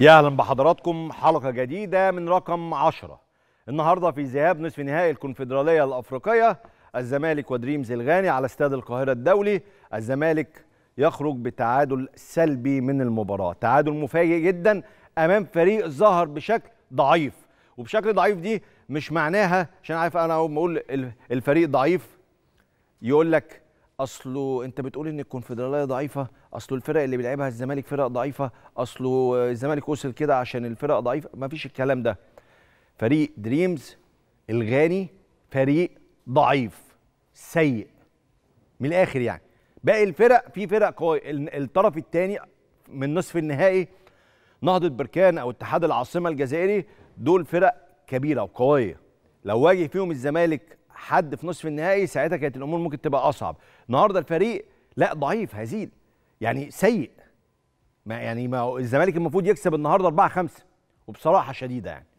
يا اهلا بحضراتكم حلقه جديده من رقم 10 النهارده في ذهاب نصف نهائي الكونفدراليه الافريقيه الزمالك ودريمز الغاني على استاد القاهره الدولي الزمالك يخرج بتعادل سلبي من المباراه تعادل مفاجئ جدا امام فريق ظهر بشكل ضعيف وبشكل ضعيف دي مش معناها عشان عارف انا اول ما اقول الفريق ضعيف يقول لك اصله انت بتقول ان الكونفدراليه ضعيفه اصله الفرق اللي بيلعبها الزمالك فرق ضعيفه اصله الزمالك وصل كده عشان الفرق ضعيفه مفيش الكلام ده فريق دريمز الغاني فريق ضعيف سيء من الاخر يعني باقي الفرق في فرق قوي الطرف الثاني من نصف النهائي نهضه بركان او اتحاد العاصمه الجزائري دول فرق كبيره وقويه لو واجه فيهم الزمالك حد في نصف النهائي ساعتها كانت الامور ممكن تبقى اصعب النهارده الفريق لا ضعيف هزيل يعني سيء ما يعني ما الزمالك المفروض يكسب النهارده 4 5 وبصراحه شديده يعني